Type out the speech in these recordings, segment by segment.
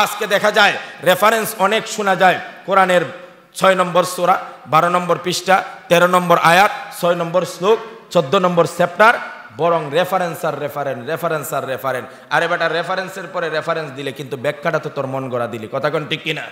আজকে দেখা যায় রেফারেন্স অনেক শোনা যায় কোরআনের ছয় নম্বর সোরা বারো নম্বর পৃষ্ঠা ১৩ নম্বর আয়াত ছয় নম্বর শ্লোক চোদ্দ নম্বর চ্যাপ্টার বরং রেফারেন্স আর রেফারেন্স রেফারেন্স আর রেফারেন্স আরে বেটা রেফারেন্সের পরে রেফারেন্স দিলে কিন্তু ব্যাখ্যাটা তো তোর মন গড়া দিলি কথা কোন ঠিক কিনা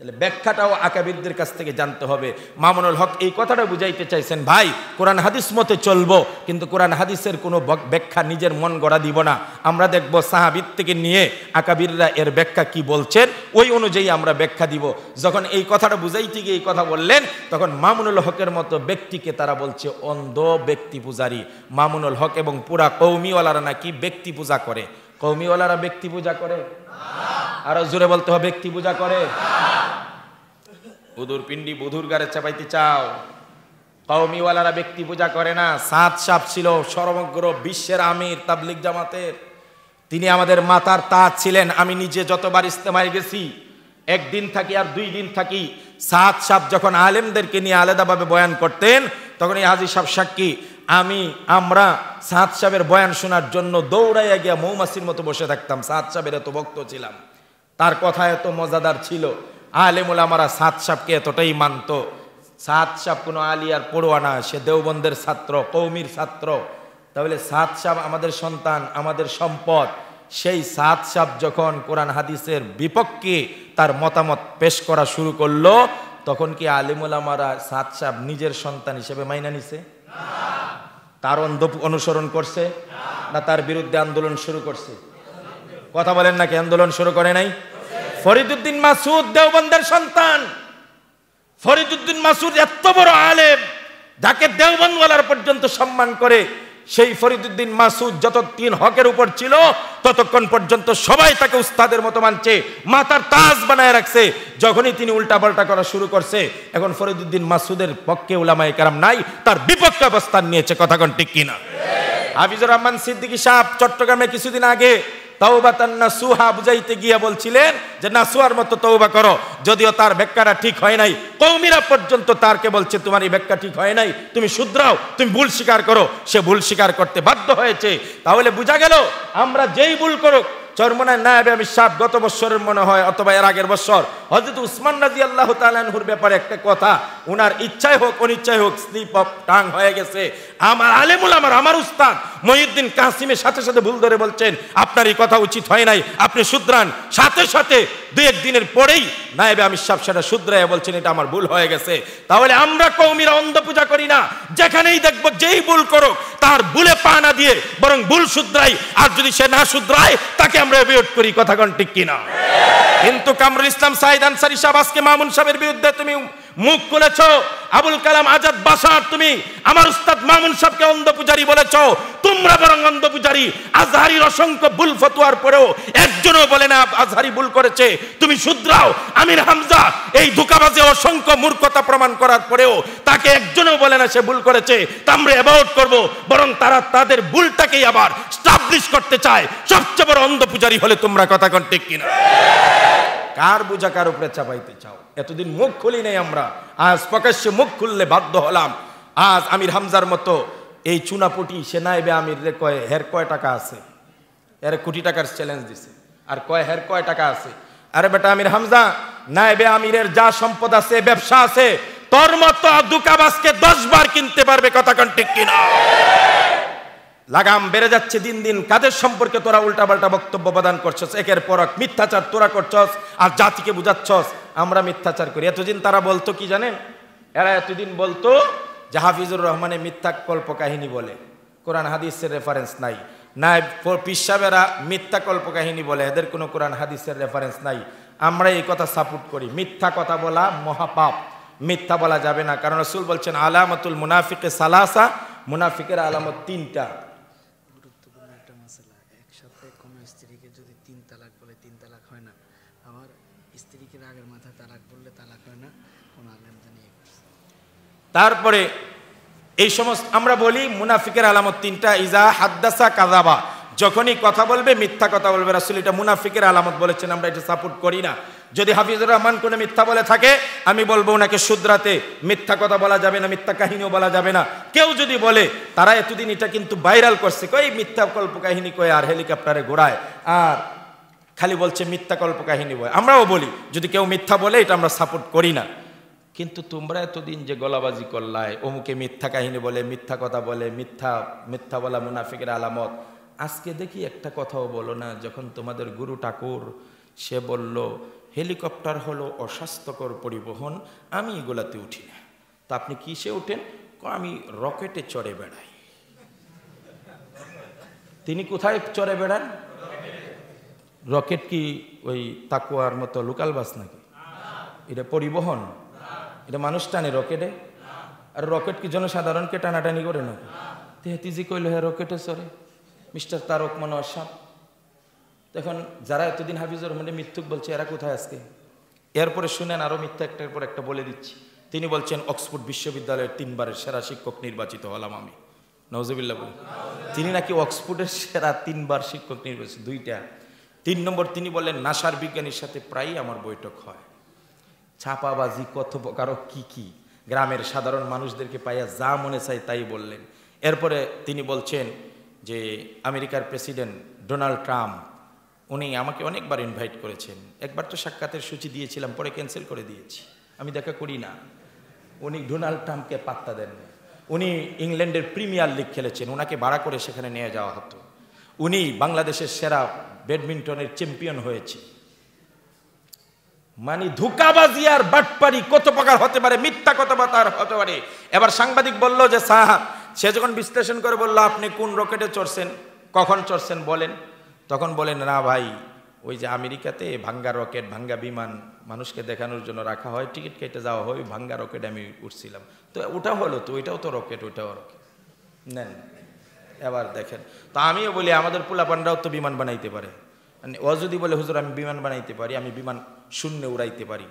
তাহলে ব্যাখ্যাটাও আকাবিদদের কাছ থেকে জানতে হবে মামুনুল হক এই কথাটা বুঝাইতে চাইছেন ভাই কোরআন হাদিস মতে চলবো কিন্তু কোরআন হাদিসের কোনো ব্যাখ্যা নিজের মন গড়া দিব না আমরা দেখব সাহাবিদ থেকে নিয়ে আকাবিররা এর ব্যাখ্যা কি বলছেন ওই অনুযায়ী আমরা ব্যাখ্যা দিব যখন এই কথাটা বুঝাইতে গিয়ে এই কথা বললেন তখন মামুনুল হকের মতো ব্যক্তিকে তারা বলছে অন্ধ ব্যক্তি পূজারী মামুনুল হক এবং পুরা কৌমিওয়ালারা নাকি ব্যক্তি পূজা করে কৌমিওয়ালারা ব্যক্তি পূজা করে আরো জোরে বলতে হবে ব্যক্তি পূজা করে বুধুর পিণ্ডি বুধুর গারে চাপাইতে চাও কৌমিওয়ালারা ব্যক্তি পূজা করে না সাত সাপ ছিল সর্বগ্র বিশ্বের আমির তাবলিক জামাতের তিনি আমাদের মাতার তাজ ছিলেন আমি নিজে যতবার ইস্তেমায় গেছি একদিন থাকি আর দুই দিন থাকি সাত সাপ যখন আলেমদেরকে নিয়ে আলাদাভাবে বয়ান করতেন তখন এই হাজি সাপ সাক্ষী আমি আমরা সাত সাপের বয়ান শোনার জন্য দৌড়াইয়া গিয়া মৌমাসির মতো বসে থাকতাম সাত সাপের এত ভক্ত ছিলাম তার কথা এত মজাদার ছিল আলেমুল আমারা সাত সাপকে এতটাই মানত সাত সাপ কোনো আলিয়ার পড়োয়া না সে দেওবন্দের ছাত্র কৌমির ছাত্র তাহলে সাত সাপ আমাদের সন্তান আমাদের সম্পদ সেই সাত সাপ যখন কোরআন হাদিসের বিপক্ষে তার মতামত পেশ করা শুরু করলো তখন কি আলিমুলামারা সাত সাপ নিজের সন্তান হিসেবে মাইনা নিছে তার অন্ধ অনুসরণ করছে না তার বিরুদ্ধে আন্দোলন শুরু করছে কথা বলেন নাকি আন্দোলন শুরু করে নাই ফরিদুদ্দিন মাসুদ দেওবন্দের সন্তান ফরিদুদ্দিন মাসুদ এত বড় আলেম যাকে দেওবন্দওয়ালার পর্যন্ত সম্মান করে সেই ফরিদুদ্দিন মাসুদ তিন হকের উপর ছিল ততক্ষণ পর্যন্ত সবাই তাকে উস্তাদের মতো মানছে মাথার তাজ বানায় রাখছে যখনই তিনি পাল্টা করা শুরু করছে এখন ফরিদুদ্দিন মাসুদের পক্ষে উলামায় কারাম নাই তার বিপক্ষে অবস্থান নিয়েছে কথাগণ ঠিক কিনা হাফিজুর রহমান সিদ্দিকী সাহেব চট্টগ্রামে কিছুদিন আগে তাওবাতান্না সুহা বুঝাইতে গিয়া বলছিলেন যে নাসুয়ার মতো তৌবা করো যদিও তার ব্যাখ্যাটা ঠিক হয় নাই কৌমিরা পর্যন্ত তারকে বলছে তোমার এই ব্যাখ্যা ঠিক হয় নাই তুমি শুধরাও তুমি ভুল স্বীকার করো সে ভুল স্বীকার করতে বাধ্য হয়েছে তাহলে বোঝা গেল আমরা যেই ভুল করুক চরমনায় নায়াবে আমি সাপ গত বছরের মনে হয় অথবা এর আগের বছর হজরত উসমান রাজি আল্লাহ তালানহুর ব্যাপারে একটা কথা ওনার ইচ্ছায় হোক অনিচ্ছায় হোক স্লিপ অফ টাং হয়ে গেছে আমার আলেমুল আমার আমার উস্তাদ মহিউদ্দিন কাসিমের সাথে সাথে ভুল ধরে বলছেন আপনার এই কথা উচিত হয় নাই আপনি শুধরান সাথে সাথে দু একদিনের পরেই নায়েবে আমি সাহেব সেটা শুধরায় বলছেন এটা আমার ভুল হয়ে গেছে তাহলে আমরা কৌমিরা অন্ধ পূজা করি না যেখানেই দেখব যেই ভুল করো তার ভুলে পা না দিয়ে বরং ভুল শুধরাই আর যদি সে না শুধরায় তাকে আমরা অভিযোগ করি কথাগণ ঠিক কিনা কিন্তু কামরুল ইসলাম সাঈদ আনসারি সাহেব আজকে মামুন সাহেবের বিরুদ্ধে তুমি মুখ খুলেছ আবুল কালাম আজাদ বাসার তুমি আমার উস্তাদ মামুন সাহকে অন্ধ পূজারি বলেছ তোমরা বরং অন্ধ পূজারি আজহারির অসংখ্য ভুল ফতোয়ার পরেও একজনও বলে না আজহারি ভুল করেছে তুমি শুধরাও আমির হামজা এই ধোকাবাজে অসংখ্য মূর্খতা প্রমাণ করার পরেও তাকে একজনও বলে না সে ভুল করেছে তা আমরা অ্যাবাউট করব বরং তারা তাদের ভুলটাকেই আবার স্টাবলিশ করতে চায় সবচেয়ে বড় অন্ধ পূজারি হলে তোমরা কথা কন ঠিক কিনা কার বুঝা কার উপরে চাপাইতে চাও এতদিন মুখ খুলি নাই আমরা আজ প্রকাশ্যে মুখ খুললে বাধ্য হলাম আজ আমির হামজার মতো এই চুনাপুটি সে নাইবে আমির রে কয় হের কয় টাকা আছে এর কোটি টাকার চ্যালেঞ্জ দিছে আর কয় হের কয় টাকা আছে আরে বেটা আমির হামজা নাইবে আমিরের যা সম্পদ আছে ব্যবসা আছে তোর মতো দুকাবাসকে দশ বার কিনতে পারবে কথা কন ঠিক কিনা লাগাম বেড়ে যাচ্ছে দিন দিন কাদের সম্পর্কে তোরা উল্টাপাল্টা বক্তব্য প্রদান করছস একের পর এক মিথ্যাচার তোরা করছস আর জাতিকে বুঝাচ্ছস আমরা মিথ্যাচার করি এতদিন তারা বলতো কি জানেন এরা এতদিন বলতো যে হাফিজুর রহমানের মিথ্যা কল্প কাহিনী বলে কোরআন হাদিসের রেফারেন্স নাই নাই পিসাবেরা মিথ্যা কল্প কাহিনী বলে এদের কোনো কোরআন হাদিসের রেফারেন্স নাই আমরা এই কথা সাপোর্ট করি মিথ্যা কথা বলা মহাপাপ মিথ্যা বলা যাবে না কারণ রসুল বলছেন আলামতুল মুনাফিকে সালাসা মুনাফিকের আলামত তিনটা তারপরে এই সমস্ত আমরা বলি মুনাফিকের আলামত তিনটা ইজা হাদ্দাসা কাজাবা যখনই কথা বলবে মিথ্যা কথা বলবে রাসুল এটা মুনাফিকের আলামত বলেছেন আমরা এটা সাপোর্ট করি না যদি হাফিজুর রহমান কোনো মিথ্যা বলে থাকে আমি বলবো ওনাকে শুদ্রাতে মিথ্যা কথা বলা যাবে না মিথ্যা কাহিনীও বলা যাবে না কেউ যদি বলে তারা এতদিন এটা কিন্তু ভাইরাল করছে কই মিথ্যা কল্প কাহিনী কয়ে আর হেলিকপ্টারে ঘোরায় আর খালি বলছে মিথ্যা কল্প কাহিনী বয় আমরাও বলি যদি কেউ মিথ্যা বলে এটা আমরা সাপোর্ট করি না কিন্তু তোমরা এতদিন যে গলাবাজি করলায় অমুকে মিথ্যা কাহিনী বলে মিথ্যা কথা বলে মিথ্যা মিথ্যা বলা মুনাফিকের আলামত আজকে দেখি একটা কথাও বলো না যখন তোমাদের গুরু ঠাকুর সে বলল হেলিকপ্টার হলো অস্বাস্থ্যকর পরিবহন আমি এগুলাতে উঠি না তা আপনি কিসে উঠেন আমি রকেটে চড়ে বেড়াই তিনি কোথায় চড়ে বেড়ান রকেট কি ওই তাকুয়ার মতো লোকাল বাস নাকি এটা পরিবহন এটা মানুষ টানে রকেটে আর রকেট কি জনসাধারণকে টানাটানি করে না তেহতিজি কইল হ্যাঁ রকেটে সরে মিস্টার তারক মনোয়ার সাহ এখন যারা এতদিন হাফিজুর রহমানের মিথ্যুক বলছে এরা কোথায় আজকে এরপরে শুনেন আরও মিথ্যা একটার পর একটা বলে দিচ্ছি তিনি বলছেন অক্সফোর্ড বিশ্ববিদ্যালয়ের তিনবারের সেরা শিক্ষক নির্বাচিত হলাম আমি নওজবিল্লা বলি তিনি নাকি অক্সফোর্ডের সেরা তিনবার শিক্ষক নির্বাচিত দুইটা তিন নম্বর তিনি বললেন নাসার বিজ্ঞানীর সাথে প্রায়ই আমার বৈঠক হয় ছাপাবাজি কথোপকারক কি কি গ্রামের সাধারণ মানুষদেরকে পাইয়া যা মনে চাই তাই বললেন এরপরে তিনি বলছেন যে আমেরিকার প্রেসিডেন্ট ডোনাল্ড ট্রাম্প উনি আমাকে অনেকবার ইনভাইট করেছেন একবার তো সাক্ষাতের সূচি দিয়েছিলাম পরে ক্যান্সেল করে দিয়েছি আমি দেখা করি না উনি ডোনাল্ড ট্রাম্পকে পাত্তা দেন উনি ইংল্যান্ডের প্রিমিয়ার লিগ খেলেছেন ওনাকে ভাড়া করে সেখানে নিয়ে যাওয়া হতো উনি বাংলাদেশের সেরা ব্যাডমিন্টনের চ্যাম্পিয়ন হয়েছে মানে ধোকাবাজি আর বাটপারি কত প্রকার হতে পারে মিথ্যা কথাবার্তা হতে পারে এবার সাংবাদিক বলল যে সাহা সে যখন বিশ্লেষণ করে বলল আপনি কোন রকেটে চড়ছেন কখন চড়ছেন বলেন তখন বলেন না ভাই ওই যে আমেরিকাতে ভাঙ্গা রকেট ভাঙ্গা বিমান মানুষকে দেখানোর জন্য রাখা হয় টিকিট কেটে যাওয়া হয় ভাঙ্গা রকেট আমি উঠছিলাম তো ওটা হলো তো ওইটাও তো রকেট ওইটাও রকেট নেন এবার দেখেন তা আমিও বলি আমাদের পোলাপানরাও তো বিমান বানাইতে পারে মানে ও যদি বলে হুজুর আমি বিমান বানাইতে পারি আমি বিমান শূন্য উড়াইতে পারি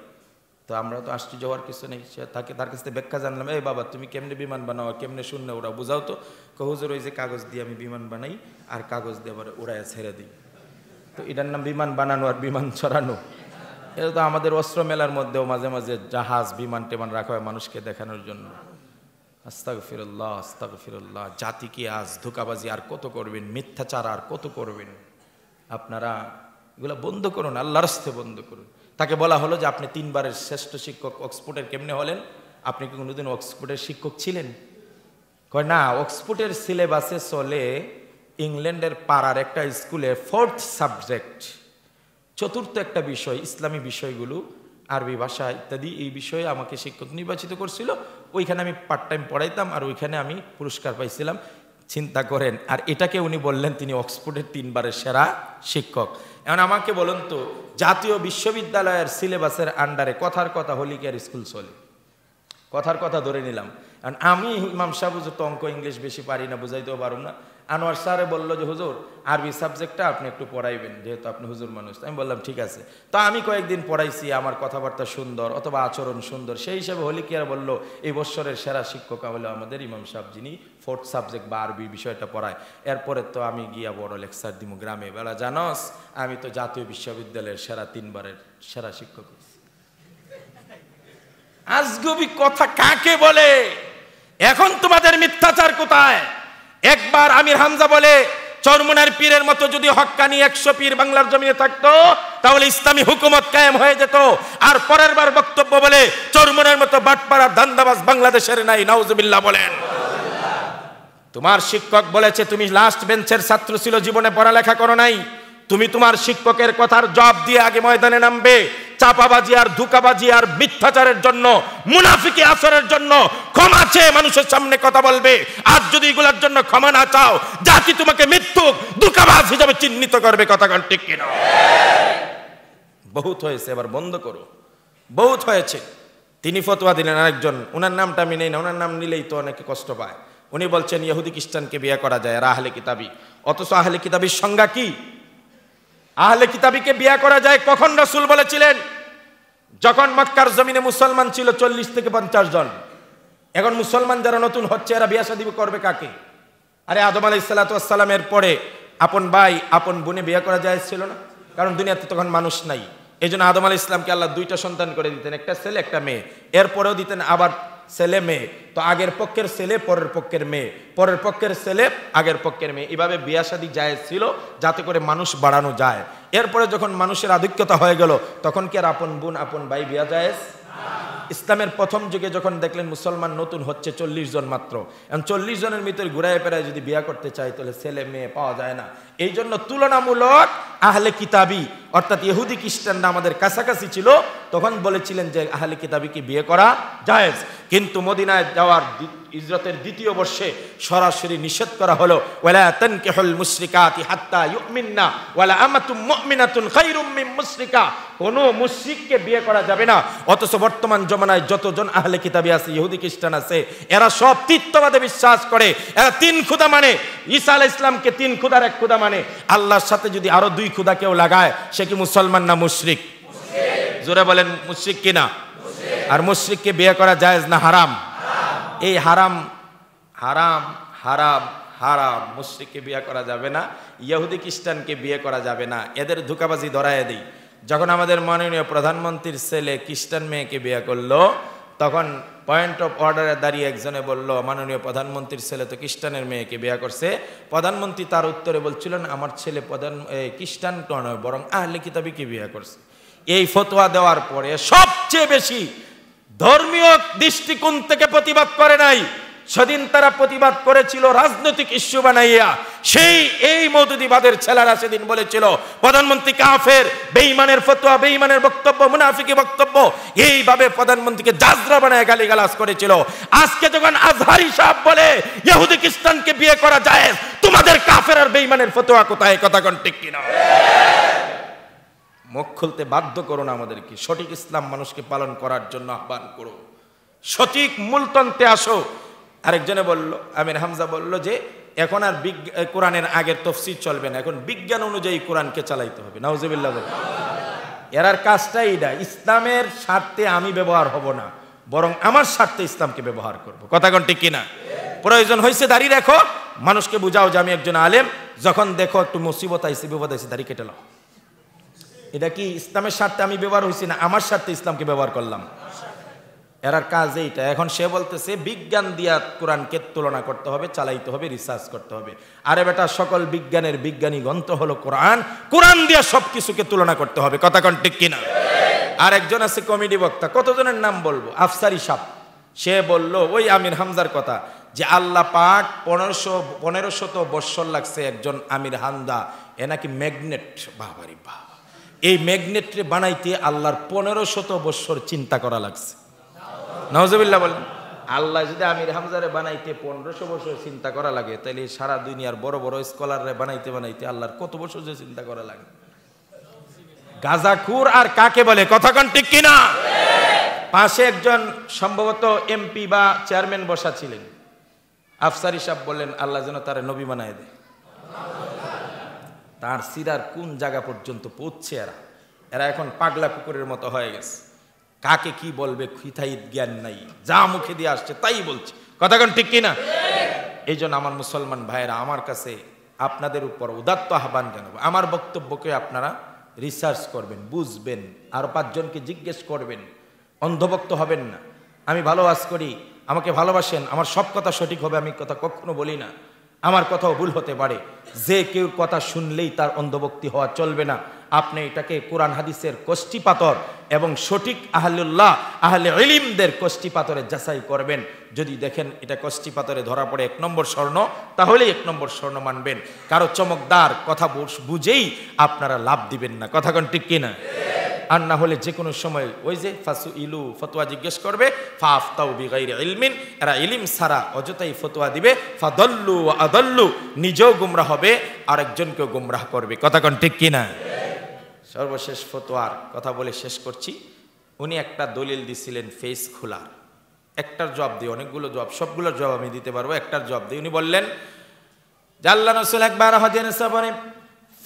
তো আমরা তো আশ্চর্য হওয়ার কিছু নেই সে তাকে তার কাছ থেকে ব্যাখ্যা জানলাম এই বাবা তুমি কেমনে বিমান বানাও কেমনে শূন্য ওরা বোঝাও তো কহুজোর ওই যে কাগজ দিয়ে আমি বিমান বানাই আর কাগজ দিয়ে আবার উড়াইয়া ছেড়ে দিই তো এটার নাম বিমান বানানো আর বিমান ছড়ানো এটা তো আমাদের অস্ত্র মেলার মধ্যেও মাঝে মাঝে জাহাজ বিমান টেমান রাখা হয় মানুষকে দেখানোর জন্য আস্তাক ফিরুল্লাহ আস্তাক ফিরল্লাহ জাতিকে আজ ধোকাবাজি আর কত করবেন মিথ্যাচার আর কত করবেন আপনারা এগুলো বন্ধ করুন আল্লাহর স্তে বন্ধ করুন তাকে বলা হলো যে আপনি তিনবারের শ্রেষ্ঠ শিক্ষক অক্সফোর্ডের কেমনে হলেন আপনি কি কোনোদিন অক্সফোর্ডের শিক্ষক ছিলেন কয় না অক্সফোর্ডের সিলেবাসে চলে ইংল্যান্ডের পাড়ার একটা স্কুলে ফোর্থ সাবজেক্ট চতুর্থ একটা বিষয় ইসলামী বিষয়গুলো আরবি ভাষা ইত্যাদি এই বিষয়ে আমাকে শিক্ষক নির্বাচিত করছিল ওইখানে আমি পার্ট টাইম পড়াইতাম আর ওইখানে আমি পুরস্কার পাইছিলাম চিন্তা করেন আর এটাকে উনি বললেন তিনি অক্সফোর্ডের তিনবারের সেরা শিক্ষক এমন আমাকে বলুন তো জাতীয় বিশ্ববিদ্যালয়ের সিলেবাসের আন্ডারে কথার কথা হলিকার স্কুল চলে কথার কথা ধরে নিলাম কারণ আমি ইমাম সাহেব তো অঙ্ক ইংলিশ বেশি পারি না বুঝাইতেও পারুম না আনোয়ার স্যারে বললো যে হুজুর আরবি সাবজেক্টটা আপনি একটু পড়াইবেন যেহেতু আপনি হুজুর মানুষ আমি বললাম ঠিক আছে তো আমি কয়েকদিন পড়াইছি আমার কথাবার্তা সুন্দর অথবা আচরণ সুন্দর সেই হিসাবে হলিকিয়ার বললো এই বৎসরের সেরা শিক্ষক হলো আমাদের ইমাম সাহেব যিনি ফোর্থ সাবজেক্ট বা আরবি বিষয়টা পড়ায় এরপরে তো আমি গিয়া বড় লেকচার দিব গ্রামে বেলা জানস আমি তো জাতীয় বিশ্ববিদ্যালয়ের সেরা তিনবারের সেরা শিক্ষক আজগবি কথা কাকে বলে এখন তোমাদের মিথ্যাচার কোথায় একবার আমির হামজা বলে চরমুনার পীরের মতো যদি হক্কানি একশো পীর বাংলার জমিনে থাকতো তাহলে ইসলামী হুকুমত কায়েম হয়ে যেত আর পরের বার বক্তব্য বলে চরমুনার মতো বাটপাড়া দান্দাবাজ বাংলাদেশের নাই নাউজুবিল্লাহ বলেন তোমার শিক্ষক বলেছে তুমি লাস্ট বেঞ্চের ছাত্র ছিল জীবনে পড়ালেখা করো নাই তুমি তোমার শিক্ষকের কথার জবাব দিয়ে আগে ময়দানে নামবে চাপাবাজি আর ধুকাবাজি আর মিথ্যাচারের জন্য মুনাফিকে আসরের জন্য ক্ষমা চেয়ে মানুষের সামনে কথা বলবে আর যদি এগুলোর জন্য ক্ষমা না চাও জাতি তোমাকে মৃত্যু ধুকাবাজ হিসাবে চিহ্নিত করবে কথাগণ ঠিক কিনা বহুত হয়েছে এবার বন্ধ করো বহুত হয়েছে তিনি ফতোয়া দিলেন আরেকজন ওনার নামটা আমি নেই না ওনার নাম নিলেই তো অনেকে কষ্ট পায় উনি বলছেন ইহুদি খ্রিস্টানকে বিয়ে করা যায় আর আহলে কিতাবি অথচ আহলে কিতাবির সংজ্ঞা কি আহলে কিতাবিকে বিয়া করা যায় কখন রাসুল বলেছিলেন যখন মক্কার জমিনে মুসলমান ছিল চল্লিশ থেকে পঞ্চাশ জন এখন মুসলমান যারা নতুন হচ্ছে এরা বিয়া সাদী করবে কাকে আরে আদম আলাই সালাতামের পরে আপন ভাই আপন বোনে বিয়া করা যায় ছিল না কারণ দুনিয়াতে তখন মানুষ নাই এই জন্য আদম আলাই ইসলামকে আল্লাহ দুইটা সন্তান করে দিতেন একটা ছেলে একটা মেয়ে এরপরেও দিতেন আবার ছেলে মেয়ে তো আগের পক্ষের ছেলে পরের পক্ষের মেয়ে পরের পক্ষের ছেলে আগের পক্ষের মেয়ে এভাবে বিয়াসাদি যায় ছিল যাতে করে মানুষ বাড়ানো যায় এরপরে যখন মানুষের আধিক্যতা হয়ে গেল তখন কি আর আপন বোন আপন ভাই বিয়া যায় ইসলামের প্রথম যুগে যখন দেখলেন মুসলমান নতুন হচ্ছে চল্লিশ জন মাত্র এবং চল্লিশ জনের ভিতরে ঘুরায় পেরায় যদি বিয়া করতে চায় তাহলে ছেলে মেয়ে পাওয়া যায় না এই জন্য তুলনামূলক আহলে কিতাবি অর্থাৎ ইহুদি খ্রিস্টানরা আমাদের কাছাকাছি ছিল তখন বলেছিলেন যে আহলে কিতাবিকে বিয়ে করা যায় কিন্তু মদিনায় যাওয়ার ইজরতের দ্বিতীয় বর্ষে সরাসরি নিষেধ করা হলো ওয়ালা তানকিহুল মুশরিকাতি হাত্তা ইউমিননা ওয়ালা আমাতুম মুমিনাতুন মিন মুশরিকা মুশরিককে বিয়ে করা যাবে না অথচ বর্তমান জমানায় যতজন আহলে কিতাবি আছে ইহুদি খ্রিস্টান আছে এরা সব তিত্ববাদে বিশ্বাস করে এরা তিন খুদা মানে ঈসা আলাইহিস ইসলামকে তিন খুদার এক খুদা মানে আল্লাহর সাথে যদি আরো দুই খুদা কেউ লাগায় সে কি মুসলমান না মুশরিক জোরে বলেন মুশরিক কিনা আর মুশরিককে বিয়ে করা জায়েজ না হারাম এই হারাম হারাম হারাম হারাম মুশ্রিককে বিয়ে করা যাবে না ইয়াহুদি খ্রিস্টানকে বিয়ে করা যাবে না এদের ধোকাবাজি ধরাই দিই যখন আমাদের মাননীয় প্রধানমন্ত্রীর ছেলে খ্রিস্টান মেয়েকে বিয়ে করলো তখন পয়েন্ট অফ অর্ডারে দাঁড়িয়ে একজনে বলল মাননীয় প্রধানমন্ত্রীর ছেলে তো খ্রিস্টানের মেয়েকে বিয়ে করছে প্রধানমন্ত্রী তার উত্তরে বলছিলেন আমার ছেলে প্রধান খ্রিস্টান নয় বরং আহলে কিতাবিকে বিয়ে করছে এই ফতোয়া দেওয়ার পরে সবচেয়ে বেশি ধর্মীয় দৃষ্টিকোণ থেকে প্রতিবাদ করে নাই সেদিন তারা প্রতিবাদ করেছিল রাজনৈতিক ইস্যু বানাইয়া সেই এই মৌদুদিবাদের ছেলেরা সেদিন বলেছিল প্রধানমন্ত্রী কাফের বেইমানের ফতোয়া বেইমানের বক্তব্য মুনাফিকি বক্তব্য এইভাবে প্রধানমন্ত্রীকে জাজরা বানায় গালিগালাজ করেছিল আজকে যখন আজহারি সাহ বলে ইহুদি খ্রিস্টানকে বিয়ে করা যায় তোমাদের কাফের আর বেইমানের ফতোয়া কোথায় কথা ঠিক কিনা মুখ খুলতে বাধ্য করো না আমাদেরকে সঠিক ইসলাম মানুষকে পালন করার জন্য আহ্বান করো সঠিক মূলতন্ত্রে আসো আরেকজনে বলল আমির হামজা বলল যে এখন আর কোরআনের আগের তফসিল চলবে না এখন বিজ্ঞান অনুযায়ী কোরআনকে চালাইতে হবে নাউজবিল্লা বল এরার কাজটাই এটা ইসলামের স্বার্থে আমি ব্যবহার হব না বরং আমার স্বার্থে ইসলামকে ব্যবহার করব কথা কোন ঠিক কিনা প্রয়োজন হয়েছে দাঁড়িয়ে রাখো মানুষকে বুঝাও যে আমি একজন আলেম যখন দেখো একটু মুসিবত আইসি বিপদ আইসি দাঁড়িয়ে কেটে এটা কি ইসলামের স্বার্থে আমি ব্যবহার হয়েছি না আমার স্বার্থে ইসলামকে ব্যবহার করলাম এরার কাজ এইটা এখন সে বলতেছে বিজ্ঞান দিয়া কোরআনকে তুলনা করতে হবে চালাইতে হবে রিসার্চ করতে হবে আরে বেটা সকল বিজ্ঞানের বিজ্ঞানী গ্রন্থ হলো কোরআন কোরআন দিয়া সব কিছুকে তুলনা করতে হবে কথা কন ঠিক কিনা আর একজন আছে কমেডি বক্তা কতজনের নাম বলবো আফসারি সাপ সে বলল ওই আমির হামজার কথা যে আল্লাহ পাক পনেরোশো পনেরো শত বৎসর লাগছে একজন আমির হামদা এ নাকি ম্যাগনেট বাবারি বাবা এই ম্যাগনেটরে বানাইতে আল্লাহর পনেরো শত বৎসর চিন্তা করা লাগছে নওয়াজবিল্লা বলেন আল্লাহ যদি আমির হামজারে বানাইতে পনেরোশো বছর চিন্তা করা লাগে তাহলে সারা দুনিয়ার বড় বড় স্কলাররে বানাইতে বানাইতে আল্লাহর কত বছর যে চিন্তা করা লাগে গাজাখুর আর কাকে বলে কথাক্ষণ ঠিক কিনা পাশে একজন সম্ভবত এমপি বা চেয়ারম্যান বসা ছিলেন আফসারি সাহেব বললেন আল্লাহ যেন তারা নবী বানায় দেয় তার সিরার কোন জায়গা পর্যন্ত পৌঁছছে এরা এরা এখন পাগলা কুকুরের মতো হয়ে গেছে কাকে কি বলবে খিথাই জ্ঞান নাই যা মুখে দিয়ে আসছে তাই বলছে কথা কোন ঠিক কিনা এই জন্য আমার মুসলমান ভাইয়েরা আমার কাছে আপনাদের উপর উদাত্ত আহ্বান জানাব আমার বক্তব্যকে আপনারা রিসার্চ করবেন বুঝবেন আর পাঁচজনকে জিজ্ঞেস করবেন অন্ধভক্ত হবেন না আমি ভালোবাস করি আমাকে ভালোবাসেন আমার সব কথা সঠিক হবে আমি কথা কখনো বলি না আমার কথাও ভুল হতে পারে যে কেউ কথা শুনলেই তার অন্ধভক্তি হওয়া চলবে না আপনি এটাকে কোরআন হাদিসের কষ্টিপাতর এবং সঠিক আহলুল্লাহ আহলে ইলিমদের কষ্টিপাতরে যাচাই করবেন যদি দেখেন এটা কষ্টিপাতরে ধরা পড়ে এক নম্বর স্বর্ণ তাহলে এক নম্বর স্বর্ণ মানবেন কারো চমকদার কথা বুঝেই আপনারা লাভ দিবেন না কথা কোন ঠিক কিনা আর না হলে যে কোনো সময় ওই যে ফাসু ইলু ফতোয়া জিজ্ঞেস করবে ফাফতাউ বিগাইর ইলমিন এরা ইলিম সারা অযথাই ফতোয়া দিবে ফাদল্লু আদল্লু নিজেও গুমরা হবে আর একজনকেও গুমরাহ করবে কথা কন ঠিক কিনা সর্বশেষ ফতোয়ার কথা বলে শেষ করছি উনি একটা দলিল দিছিলেন ফেস খোলার একটার জবাব দিয়ে অনেকগুলো জবাব সবগুলোর জবাব আমি দিতে পারবো একটার জবাব দিয়ে উনি বললেন জাল্লা নসুল একবার হজেন সাবরে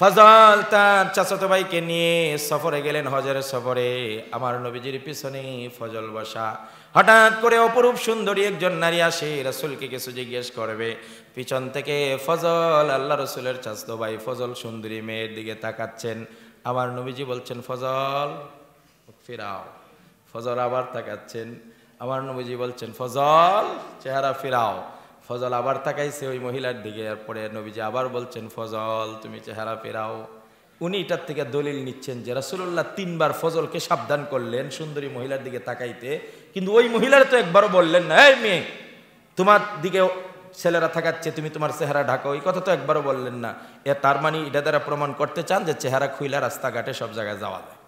ফজল তার চাচাতো ভাইকে নিয়ে সফরে গেলেন হজের সফরে আমার নবীজির পিছনে ফজল বসা হঠাৎ করে অপরূপ সুন্দরী একজন নারী আসে রসুলকে কিছু জিজ্ঞেস করবে পিছন থেকে ফজল আল্লাহ রসুলের চাচাতো ভাই ফজল সুন্দরী মেয়ের দিকে তাকাচ্ছেন আমার নবীজি বলছেন ফজল ফিরাও ফজল আবার তাকাচ্ছেন আমার নবীজি বলছেন ফজল চেহারা ফিরাও ফজল আবার তাকাইছে ওই মহিলার দিকে এরপরে নবীজি আবার বলছেন ফজল তুমি চেহারা ফেরাও উনি এটার থেকে দলিল নিচ্ছেন যে রাসুল্লাহ তিনবার ফজলকে সাবধান করলেন সুন্দরী মহিলার দিকে তাকাইতে কিন্তু ওই মহিলার তো একবারও বললেন না এই মেয়ে তোমার দিকে ছেলেরা থাকাচ্ছে তুমি তোমার চেহারা ঢাকো ওই কথা তো একবারও বললেন না এ তার মানে এটা দ্বারা প্রমাণ করতে চান যে চেহারা খুইলা রাস্তাঘাটে সব জায়গায় যাওয়া যায়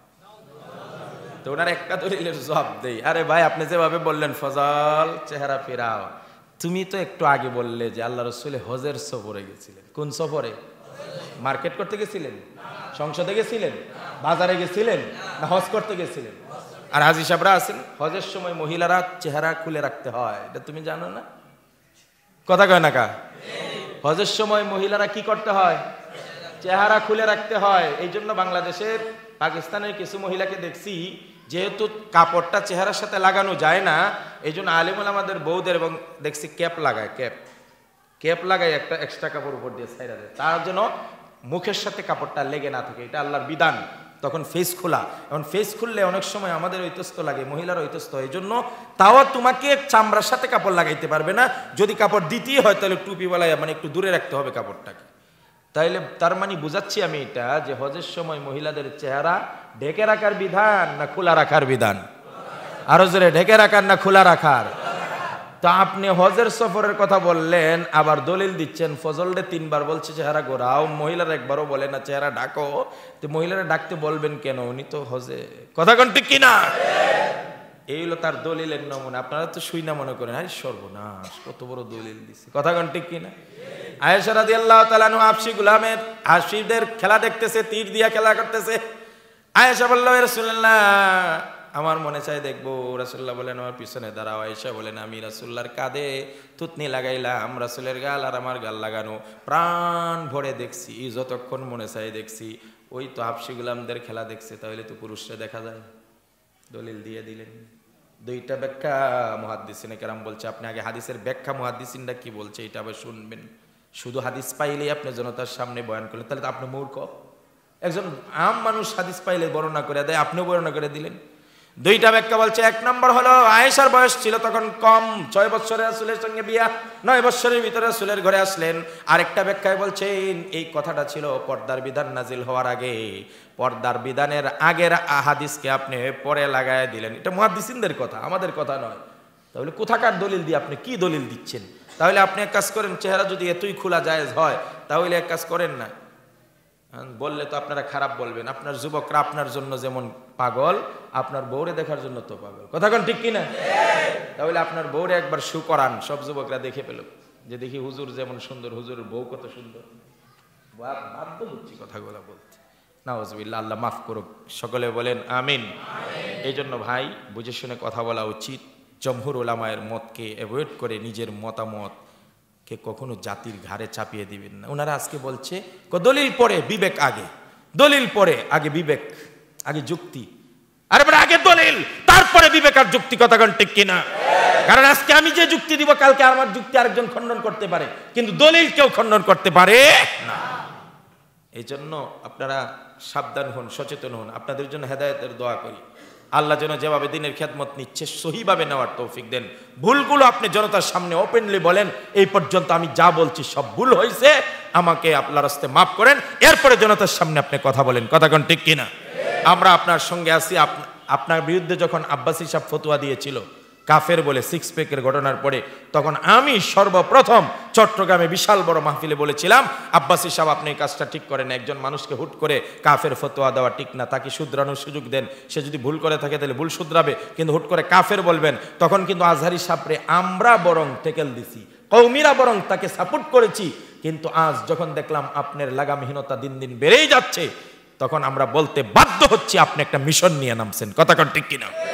তো ওনার একটা দলিলের জবাব দেই আরে ভাই আপনি যেভাবে বললেন ফজল চেহারা ফেরাও তুমি তো একটু আগে বললে যে আল্লাহ রসুল হজের সফরে গেছিলেন কোন সফরে মার্কেট করতে গেছিলেন সংসদে গেছিলেন বাজারে গেছিলেন না হজ করতে গেছিলেন আর হাজি সাহেবরা আছেন হজের সময় মহিলারা চেহারা খুলে রাখতে হয় এটা তুমি জানো না কথা কয় না কা হজের সময় মহিলারা কি করতে হয় চেহারা খুলে রাখতে হয় এই জন্য বাংলাদেশের পাকিস্তানের কিছু মহিলাকে দেখছি যেহেতু কাপড়টা চেহারার সাথে লাগানো যায় না এই জন্য আলিমুল আমাদের বৌদের এবং দেখছি ক্যাপ লাগায় ক্যাপ ক্যাপ লাগায় একটা এক্সট্রা কাপড় উপর দিয়ে সাইরা দেয় তার জন্য মুখের সাথে কাপড়টা লেগে না থাকে এটা আল্লাহর বিধান তখন ফেস খোলা এখন ফেস খুললে অনেক সময় আমাদের ঐতস্থ লাগে মহিলার ঐতস্থ এই জন্য তাও তোমাকে চামড়ার সাথে কাপড় লাগাইতে পারবে না যদি কাপড় দিতেই হয় তাহলে টুপিওয়ালায় মানে একটু দূরে রাখতে হবে কাপড়টাকে তাইলে তার মানে বুঝাচ্ছি আমি এটা যে হজের সময় মহিলাদের চেহারা ঢেকে রাখার বিধান না খোলা রাখার বিধান আরো জোরে ঢেকে রাখার না খোলা রাখার তো আপনি হজের সফরের কথা বললেন আবার দলিল দিচ্ছেন ফজলডে তিনবার বলছে চেহারা ঘোরাও মহিলার একবারও বলে না চেহারা ডাকো তো মহিলারা ডাকতে বলবেন কেন উনি তো হজে কথা কোন ঠিক কিনা এই হলো তার দলিলের নমুনা আপনারা তো শুই না মনে করেন আরে সর্বনাশ কত বড় দলিল দিছে কথা কোন ঠিক কিনা আয়েশা রাদিয়াল্লাহু তাআলা নু আফসি গুলামের আফসিদের খেলা দেখতেছে তীর দিয়া খেলা করতেছে আয়েশা বলল রসুল্লাহ আমার মনে চাই দেখবো রসুল্লাহ বলেন আমার পিছনে দাঁড়াও আয়েশা বলেন আমি রসুল্লার কাঁধে থুতনি লাগাইলাম রসুলের গাল আর আমার গাল লাগানো প্রাণ ভরে দেখছি যতক্ষণ মনে চাই দেখছি ওই তো হাফসি গুলামদের খেলা দেখছে তাহলে তো পুরুষরা দেখা যায় দলিল দিয়ে দিলেন দুইটা ব্যাখ্যা মহাদ্দিসিন কেরাম বলছে আপনি আগে হাদিসের ব্যাখ্যা মহাদ্দিসিনটা কি বলছে এটা আবার শুনবেন শুধু হাদিস পাইলেই আপনি জনতার সামনে বয়ান করলেন তাহলে তো আপনি মূর্খ একজন আম মানুষ হাদিস পাইলে বর্ণনা করে দেয় আপনিও বর্ণনা করে দিলেন দুইটা ব্যাখ্যা বলছে এক নম্বর হলো আয়েশার বয়স ছিল তখন কম ছয় বছরে আসলের সঙ্গে বিয়া নয় বছরের ভিতরে আসলের ঘরে আসলেন আরেকটা ব্যাখ্যায় বলছেন এই কথাটা ছিল পর্দার বিধান নাজিল হওয়ার আগে পর্দার বিধানের আগের হাদিসকে আপনি পরে লাগায় দিলেন এটা মহাদিসিনদের কথা আমাদের কথা নয় তাহলে কোথাকার দলিল দিয়ে আপনি কি দলিল দিচ্ছেন তাহলে আপনি এক কাজ করেন চেহারা যদি এতই খোলা যায় হয় তাহলে এক কাজ করেন না হ্যাঁ, বললে তো আপনারা খারাপ বলবেন আপনার যুবকরা আপনার জন্য যেমন পাগল আপনার বউরে দেখার জন্য তো পাগল কথা ঠিক ঠিক কিনা তাহলে আপনার বউরে একবার শু করান সব যুবকরা দেখে পেল যে দেখি হুজুর যেমন সুন্দর হুজুর বউ কত সুন্দর বাধ্য হচ্ছি কথাগুলো বলতে নাওয়াজবিল্লা আল্লাহ মাফ করুক সকলে বলেন আমিন এই জন্য ভাই বুঝে শুনে কথা বলা উচিত জমহুর ওলামায়ের মতকে অ্যাভয়েড করে নিজের মতামত কে কখনো জাতির ঘাড়ে চাপিয়ে দিবেন না ওনারা আজকে বলছে দলিল পরে বিবেক আগে দলিল পরে আগে বিবেক আগে যুক্তি আর আগে দলিল তারপরে বিবেক আর যুক্তি কথা ঠিক কিনা কারণ আজকে আমি যে যুক্তি দিব কালকে আমার যুক্তি আরেকজন খণ্ডন করতে পারে কিন্তু দলিল কেউ খণ্ডন করতে পারে না এই জন্য আপনারা সাবধান হন সচেতন হন আপনাদের জন্য হেদায়তের দোয়া করি আল্লাহ যেন যেভাবে দিনের খেদমত নিচ্ছে সহিভাবে নেওয়ার তৌফিক দেন ভুলগুলো আপনি জনতার সামনে ওপেনলি বলেন এই পর্যন্ত আমি যা বলছি সব ভুল হয়েছে আমাকে আপনার আসতে মাফ করেন এরপরে জনতার সামনে আপনি কথা বলেন কথা কোন ঠিক কিনা আমরা আপনার সঙ্গে আসি আপনার বিরুদ্ধে যখন আব্বাসী সাহেব ফতুয়া দিয়েছিল কাফের বলে সিক্স প্যাকের ঘটনার পরে তখন আমি সর্বপ্রথম চট্টগ্রামে বিশাল বড় মাহফিলে বলেছিলাম আব্বাসী সাহেব আপনি এই কাজটা ঠিক করেন একজন মানুষকে হুট করে কাফের ফতোয়া দেওয়া ঠিক না তাকে শুধরানোর সুযোগ দেন সে যদি ভুল করে থাকে তাহলে ভুল শুধরাবে কিন্তু হুট করে কাফের বলবেন তখন কিন্তু আজহারি সাপরে আমরা বরং টেকেল দিছি কৌমিরা বরং তাকে সাপোর্ট করেছি কিন্তু আজ যখন দেখলাম আপনার লাগামহীনতা দিন দিন বেড়েই যাচ্ছে তখন আমরা বলতে বাধ্য হচ্ছি আপনি একটা মিশন নিয়ে নামছেন কথা ঠিক কিনা